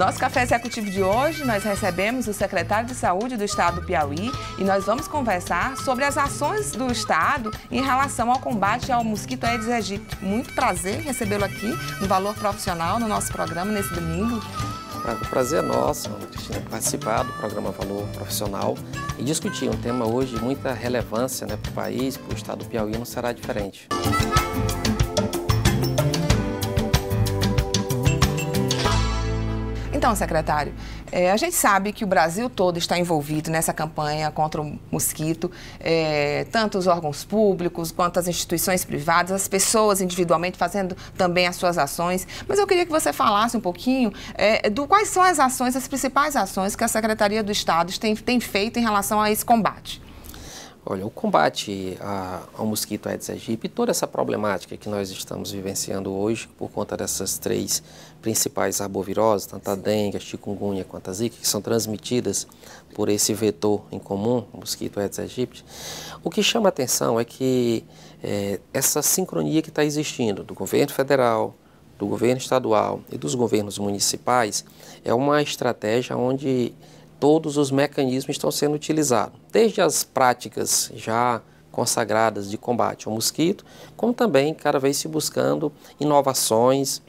Nosso café executivo de hoje, nós recebemos o secretário de Saúde do Estado do Piauí e nós vamos conversar sobre as ações do Estado em relação ao combate ao mosquito Aedes aegypti. Muito prazer recebê-lo aqui, um valor profissional no nosso programa nesse domingo. O prazer é nosso, Cristina, participar do programa Valor Profissional e discutir um tema hoje de muita relevância né, para o país, para o estado do Piauí, não será diferente. Música Então, secretário, é, a gente sabe que o Brasil todo está envolvido nessa campanha contra o mosquito, é, tanto os órgãos públicos quanto as instituições privadas, as pessoas individualmente fazendo também as suas ações. Mas eu queria que você falasse um pouquinho é, do quais são as ações, as principais ações que a Secretaria do Estado tem, tem feito em relação a esse combate. Olha, o combate a, ao mosquito Aedes aegypti e toda essa problemática que nós estamos vivenciando hoje por conta dessas três principais arboviroses, tanto a dengue, a chikungunya quanto a zika, que são transmitidas por esse vetor em comum, o mosquito Aedes aegypti, o que chama a atenção é que é, essa sincronia que está existindo do governo federal, do governo estadual e dos governos municipais é uma estratégia onde todos os mecanismos estão sendo utilizados, desde as práticas já consagradas de combate ao mosquito, como também cada vez se buscando inovações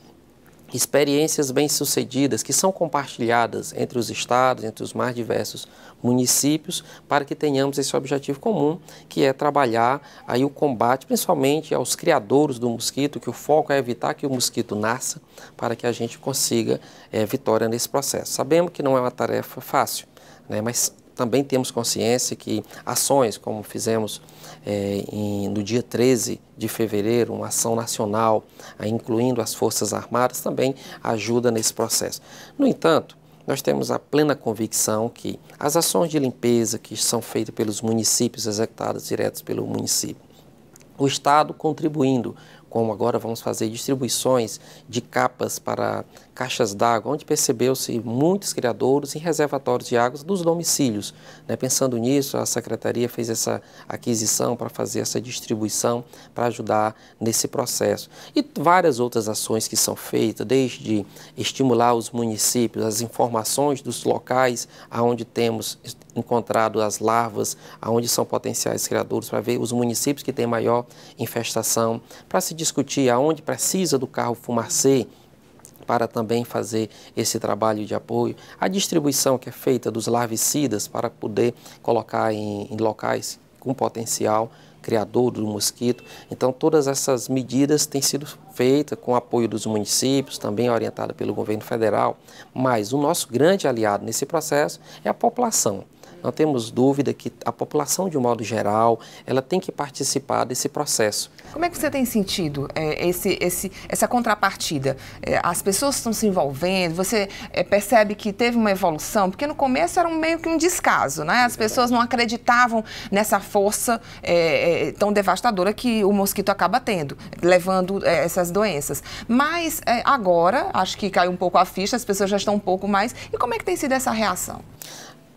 experiências bem-sucedidas que são compartilhadas entre os estados, entre os mais diversos municípios, para que tenhamos esse objetivo comum, que é trabalhar aí o combate, principalmente aos criadores do mosquito, que o foco é evitar que o mosquito nasça, para que a gente consiga é, vitória nesse processo. Sabemos que não é uma tarefa fácil, né, mas também temos consciência que ações como fizemos é, em, no dia 13 de fevereiro, uma ação nacional, é, incluindo as Forças Armadas, também ajuda nesse processo. No entanto, nós temos a plena convicção que as ações de limpeza que são feitas pelos municípios, executadas diretas pelo município, o Estado contribuindo, como agora vamos fazer distribuições de capas para caixas d'água, onde percebeu-se muitos criadouros e reservatórios de águas dos domicílios. Né? Pensando nisso, a Secretaria fez essa aquisição para fazer essa distribuição, para ajudar nesse processo. E várias outras ações que são feitas, desde estimular os municípios, as informações dos locais aonde temos encontrado as larvas, aonde são potenciais criadouros, para ver os municípios que têm maior infestação, para se discutir aonde precisa do carro fumacê, para também fazer esse trabalho de apoio. A distribuição que é feita dos larvicidas para poder colocar em, em locais com potencial criador do mosquito. Então, todas essas medidas têm sido feitas com apoio dos municípios, também orientada pelo governo federal. Mas o nosso grande aliado nesse processo é a população. Não temos dúvida que a população, de um modo geral, ela tem que participar desse processo. Como é que você tem sentido é, esse, esse, essa contrapartida? É, as pessoas estão se envolvendo, você é, percebe que teve uma evolução, porque no começo era um, meio que um descaso, né? As é pessoas não acreditavam nessa força é, é, tão devastadora que o mosquito acaba tendo, levando essas doenças. Mas agora, acho que caiu um pouco a ficha, as pessoas já estão um pouco mais. E como é que tem sido essa reação?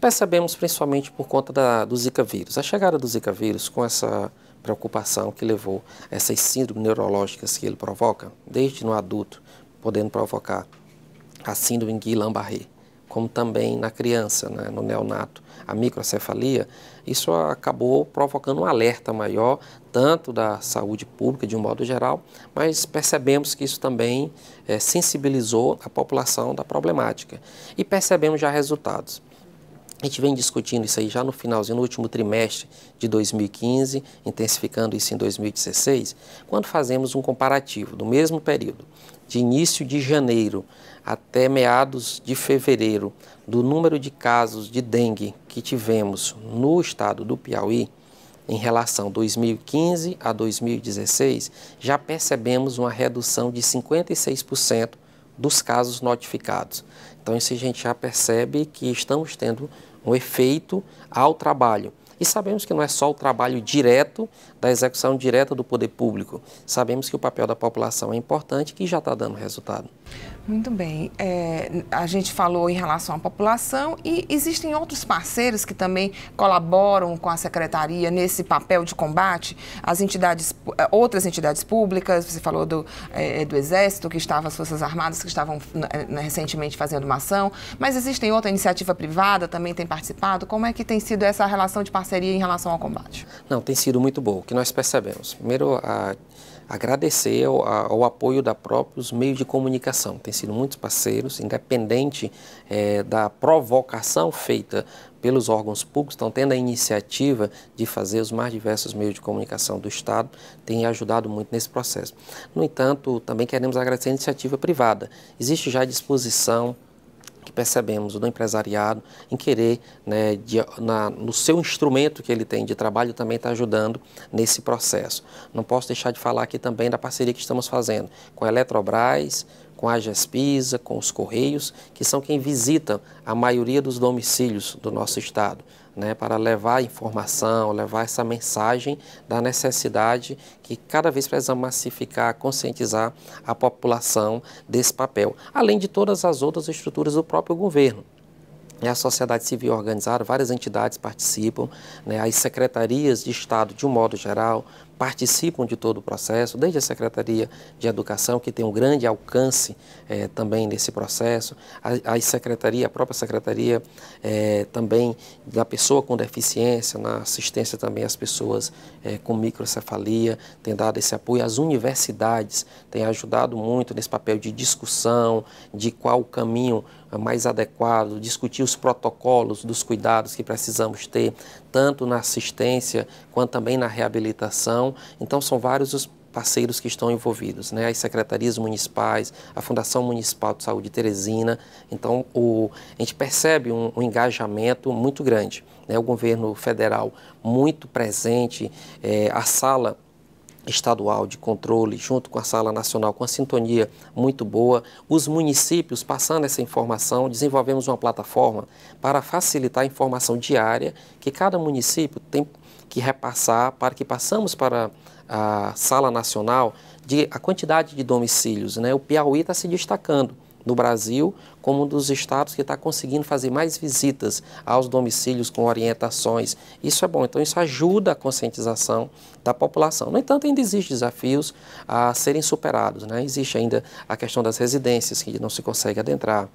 Percebemos principalmente por conta da, do Zika vírus. A chegada do Zika vírus com essa preocupação que levou a essas síndromes neurológicas que ele provoca, desde no adulto, podendo provocar a síndrome Guillain-Barré, como também na criança, né, no neonato, a microcefalia, isso acabou provocando um alerta maior, tanto da saúde pública de um modo geral, mas percebemos que isso também é, sensibilizou a população da problemática e percebemos já resultados. A gente vem discutindo isso aí já no finalzinho, no último trimestre de 2015, intensificando isso em 2016, quando fazemos um comparativo do mesmo período, de início de janeiro até meados de fevereiro, do número de casos de dengue que tivemos no estado do Piauí, em relação 2015 a 2016, já percebemos uma redução de 56% dos casos notificados. Então, isso a gente já percebe que estamos tendo um efeito ao trabalho. E sabemos que não é só o trabalho direto da execução direta do poder público. Sabemos que o papel da população é importante e que já está dando resultado. Muito bem. É, a gente falou em relação à população e existem outros parceiros que também colaboram com a secretaria nesse papel de combate. As entidades, é, outras entidades públicas, você falou do, é, é, do Exército, que estava as Forças Armadas, que estavam né, né, recentemente fazendo uma ação, mas existem outra iniciativa privada também tem participado. Como é que tem sido essa relação de parceria em relação ao combate? Não, tem sido muito boa. O que nós percebemos? Primeiro, a agradecer ao, ao apoio da próprios meios de comunicação. Tem sido muitos parceiros, independente é, da provocação feita pelos órgãos públicos, estão tendo a iniciativa de fazer os mais diversos meios de comunicação do Estado, tem ajudado muito nesse processo. No entanto, também queremos agradecer a iniciativa privada. Existe já disposição que percebemos no empresariado em querer, né, de, na, no seu instrumento que ele tem de trabalho, também está ajudando nesse processo. Não posso deixar de falar aqui também da parceria que estamos fazendo com a Eletrobras, com a GESPISA, com os Correios, que são quem visita a maioria dos domicílios do nosso Estado né, para levar informação, levar essa mensagem da necessidade que cada vez precisamos massificar, conscientizar a população desse papel, além de todas as outras estruturas do próprio governo a sociedade civil organizada, várias entidades participam, né, as secretarias de Estado, de um modo geral, participam de todo o processo, desde a Secretaria de Educação, que tem um grande alcance eh, também nesse processo, a, a, secretaria, a própria Secretaria eh, também da pessoa com deficiência, na assistência também às pessoas eh, com microcefalia, tem dado esse apoio. As universidades têm ajudado muito nesse papel de discussão, de qual o caminho mais adequado, discutir os protocolos dos cuidados que precisamos ter, tanto na assistência quanto também na reabilitação educação. Então, são vários os parceiros que estão envolvidos, né? as secretarias municipais, a Fundação Municipal de Saúde Teresina. Então, o, a gente percebe um, um engajamento muito grande. Né? O governo federal muito presente, é, a sala estadual de controle, junto com a sala nacional, com a sintonia muito boa. Os municípios, passando essa informação, desenvolvemos uma plataforma para facilitar a informação diária que cada município tem que repassar para que passamos para a sala nacional de a quantidade de domicílios. Né? O Piauí está se destacando no Brasil como um dos estados que está conseguindo fazer mais visitas aos domicílios com orientações. Isso é bom, então isso ajuda a conscientização da população. No entanto, ainda existem desafios a serem superados. Né? Existe ainda a questão das residências, que não se consegue adentrar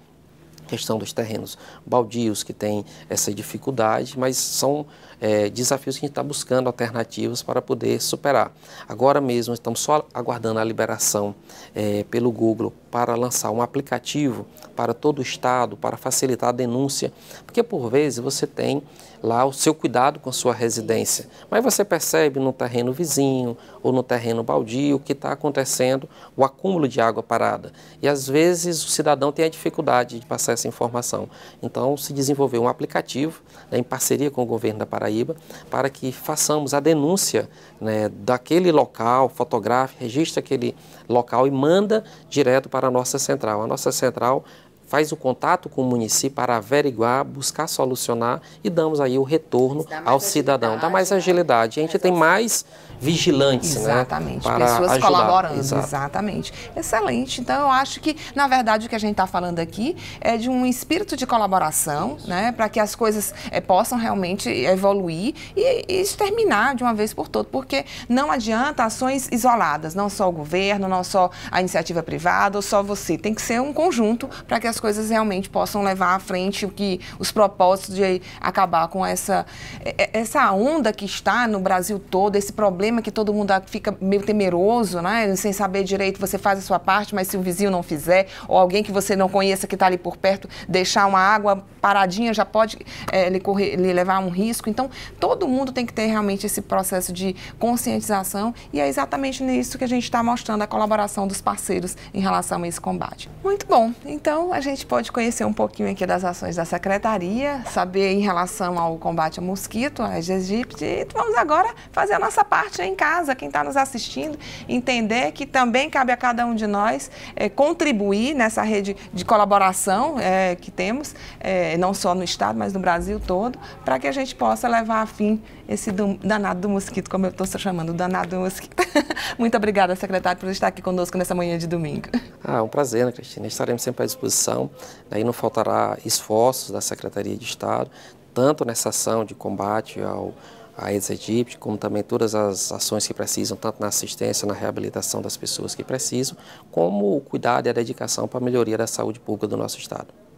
questão dos terrenos baldios que tem essa dificuldade, mas são é, desafios que a gente está buscando alternativas para poder superar. Agora mesmo estamos só aguardando a liberação é, pelo Google para lançar um aplicativo para todo o estado, para facilitar a denúncia, porque por vezes você tem lá o seu cuidado com a sua residência, mas você percebe no terreno vizinho ou no terreno baldio que está acontecendo o acúmulo de água parada. E às vezes o cidadão tem a dificuldade de passar essa informação. Então se desenvolveu um aplicativo né, em parceria com o governo da Paraíba para que façamos a denúncia né, daquele local, fotografe, registre aquele local e manda direto para para a nossa central. A nossa central faz o contato com o município para averiguar, buscar solucionar e damos aí o retorno ao cidadão. Dá mais agilidade. A gente tem mais vigilantes, Exatamente. né? Exatamente. Pessoas ajudar. colaborando. Exato. Exatamente. Excelente. Então, eu acho que, na verdade, o que a gente está falando aqui é de um espírito de colaboração, Isso. né? Para que as coisas é, possam realmente evoluir e, e exterminar de uma vez por todas. Porque não adianta ações isoladas, não só o governo, não só a iniciativa privada, ou só você. Tem que ser um conjunto para que as coisas realmente possam levar à frente o que os propósitos de acabar com essa, é, é, essa onda que está no Brasil todo, esse problema que todo mundo fica meio temeroso, né? sem saber direito, você faz a sua parte, mas se o vizinho não fizer, ou alguém que você não conheça que está ali por perto, deixar uma água paradinha já pode é, lhe, correr, lhe levar um risco. Então, todo mundo tem que ter realmente esse processo de conscientização e é exatamente nisso que a gente está mostrando a colaboração dos parceiros em relação a esse combate. Muito bom. Então, a gente gente pode conhecer um pouquinho aqui das ações da Secretaria, saber em relação ao combate ao mosquito, à Aedes aegypti, e vamos agora fazer a nossa parte em casa, quem está nos assistindo, entender que também cabe a cada um de nós é, contribuir nessa rede de colaboração é, que temos, é, não só no Estado, mas no Brasil todo, para que a gente possa levar a fim esse danado do mosquito, como eu estou chamando, danado do mosquito. Muito obrigada, secretário, por estar aqui conosco nessa manhã de domingo. Ah, é um prazer, né, Cristina? Estaremos sempre à disposição então, daí né? não faltará esforços da Secretaria de Estado, tanto nessa ação de combate ao à ex como também todas as ações que precisam, tanto na assistência, na reabilitação das pessoas que precisam, como o cuidado e a dedicação para a melhoria da saúde pública do nosso Estado.